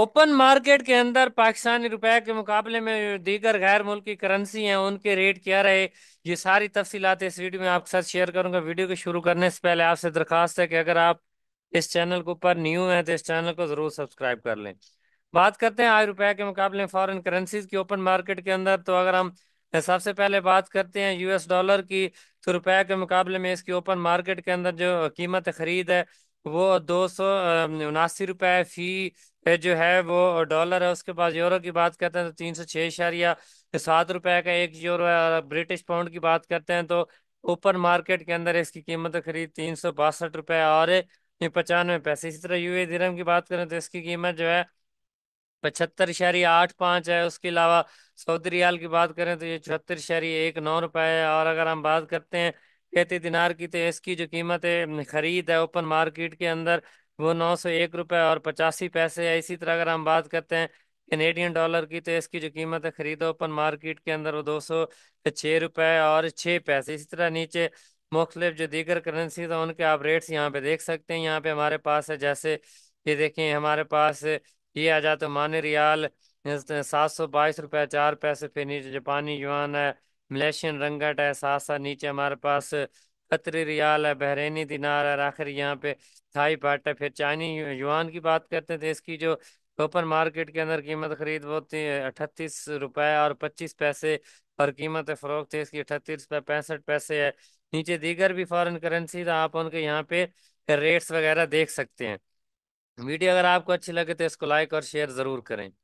open market के अंदर पाकिस्तानी रुपए के मुकाबले में दीगर गैर मुल्की करेंसी हैं उनके रेट क्या रहे ये सारी तफसीत इस वीडियो में आपके साथ शेयर करूंगा वीडियो को शुरू करने से पहले आपसे दरखास्त है कि अगर आप इस चैनल के ऊपर न्यू हैं तो इस चैनल को ज़रूर सब्सक्राइब कर लें बात करते हैं आज रुपए के मुकाबले फॉरन करेंसीज की ओपन मार्केट के अंदर तो अगर हम सबसे पहले बात करते हैं यूएस डॉलर की तो रुपए के मुकाबले में इसकी ओपन मार्केट के अंदर जो कीमत खरीद है वो दो सौ उनासी रुपये फी जो है वो डॉलर है उसके बाद यूरो की बात करते हैं तो तीन सौ छः इशारिया तो सात रुपये का एक यूरो है और ब्रिटिश पाउंड की बात करते हैं तो ओपन मार्केट के अंदर इसकी कीमत करीब तीन सौ बासठ रुपये और पचानवे पैसे इसी तरह यूए दिरहम की बात करें तो इसकी कीमत जो है पचहत्तर इशारी आठ पाँच है उसके अलावा सऊदी रियाल की बात करें तो ये चौहत्तर इशारी एक नौ रुपये है और अगर हम बात करते हैं कहते दिनार की तो इसकी जो कीमत है खरीद है ओपन मार्केट के अंदर वो नौ सौ एक रुपये और पचासी पैसे है इसी तरह अगर हम बात करते हैं कैनेडियन डॉलर की तो इसकी जो कीमत है खरीदो ओपन मार्केट के अंदर वो दो सौ छः रुपये और छः पैसे इसी तरह नीचे मुख्तलिफ जो दीगर करेंसी तो उनके आप रेट्स यहाँ पे देख सकते हैं यहाँ पे हमारे पास है जैसे ये देखें हमारे पास ये आ जाते मान रियाल सात सौ बाईस रुपये चार पैसे फिर नीचे जापानी युआन है मलेशियन रंगट है साथ साथ नीचे हमारे पास कतरी रियाल है बहरीनी दिनार है आखिर यहाँ पे थाई पाट है फिर चाइनी युआन की बात करते हैं तो इसकी जो ओपन मार्केट के अंदर कीमत खरीद वो थी अठतीस रुपए और पच्चीस पैसे और कीमत फरोख थी इसकी अठतीस रुपये पैंसठ पैसे है नीचे दीगर भी फॉरेन करेंसी तो आप उनके यहाँ पे रेट्स वगैरह देख सकते हैं वीडियो अगर आपको अच्छी लगे तो इसको लाइक और शेयर ज़रूर करें